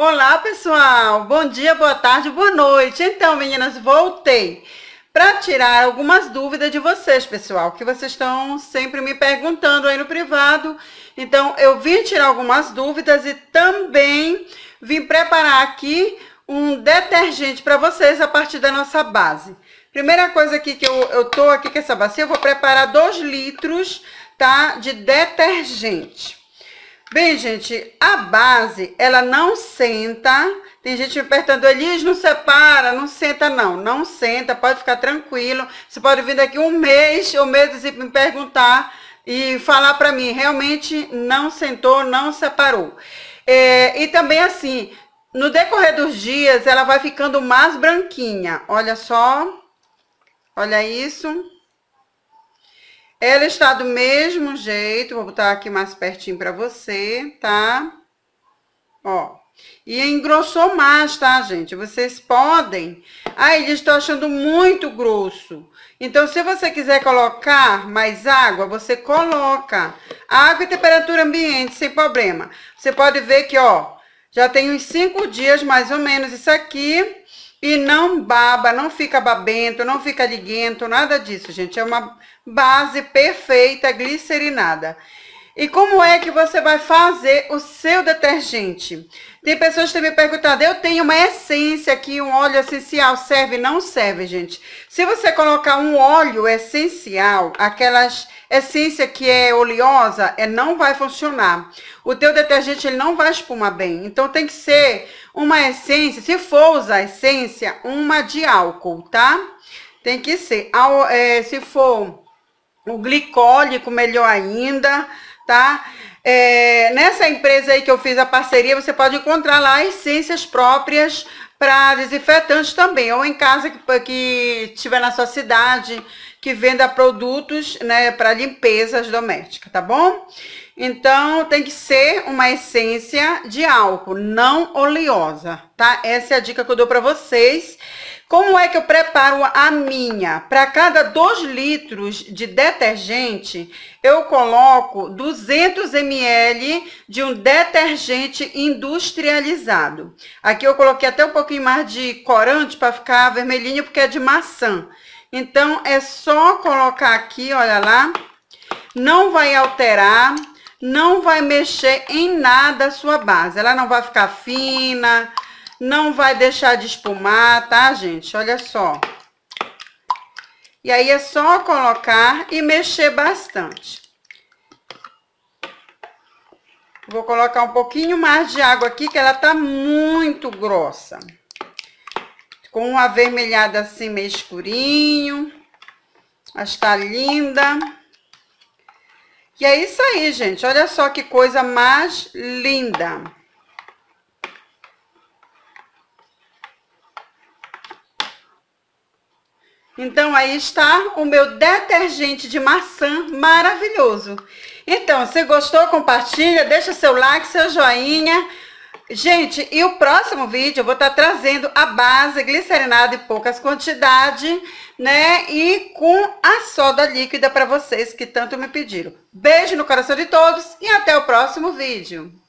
Olá pessoal, bom dia, boa tarde, boa noite. Então meninas, voltei para tirar algumas dúvidas de vocês pessoal, que vocês estão sempre me perguntando aí no privado. Então eu vim tirar algumas dúvidas e também vim preparar aqui um detergente para vocês a partir da nossa base. Primeira coisa aqui que eu, eu tô aqui com essa bacia, eu vou preparar 2 litros, tá, de detergente. Bem, gente, a base, ela não senta. Tem gente me perguntando, Elis, não separa, não senta, não. Não senta, pode ficar tranquilo. Você pode vir daqui um mês ou meses e me perguntar e falar para mim, realmente não sentou, não separou. É, e também assim, no decorrer dos dias, ela vai ficando mais branquinha. Olha só, olha isso. Ela está do mesmo jeito, vou botar aqui mais pertinho para você, tá? Ó. E engrossou mais, tá, gente? Vocês podem... Aí, eles estão achando muito grosso. Então, se você quiser colocar mais água, você coloca. Água e temperatura ambiente, sem problema. Você pode ver que, ó, já tem uns cinco dias, mais ou menos, isso aqui. E não baba, não fica babento, não fica liguento, nada disso, gente. É uma base perfeita, glicerinada. E como é que você vai fazer o seu detergente? Tem pessoas que têm me perguntado, eu tenho uma essência aqui, um óleo essencial, serve? Não serve, gente. Se você colocar um óleo essencial, aquelas essência que é oleosa, é, não vai funcionar. O teu detergente ele não vai espumar bem. Então tem que ser uma essência, se for usar essência, uma de álcool, tá? Tem que ser, é, se for o glicólico, melhor ainda, tá? É, nessa empresa aí que eu fiz a parceria, você pode encontrar lá essências próprias para desinfetantes também, ou em casa que, que tiver na sua cidade, que venda produtos né, para limpezas domésticas, tá bom? Então, tem que ser uma essência de álcool, não oleosa, tá? Essa é a dica que eu dou para vocês. Como é que eu preparo a minha? Para cada 2 litros de detergente, eu coloco 200 ml de um detergente industrializado. Aqui eu coloquei até um pouquinho mais de corante para ficar vermelhinho, porque é de maçã. Então, é só colocar aqui, olha lá. Não vai alterar, não vai mexer em nada a sua base. Ela não vai ficar fina, não vai deixar de espumar, tá, gente? Olha só. E aí é só colocar e mexer bastante. Vou colocar um pouquinho mais de água aqui, que ela tá muito grossa. Com um avermelhado assim meio escurinho. Mas tá linda. E é isso aí, gente. Olha só que coisa mais linda. Então, aí está o meu detergente de maçã maravilhoso. Então, se gostou, compartilha, deixa seu like, seu joinha. Gente, e o próximo vídeo eu vou estar tá trazendo a base glicerinada em poucas quantidades, né? E com a soda líquida para vocês que tanto me pediram. Beijo no coração de todos e até o próximo vídeo.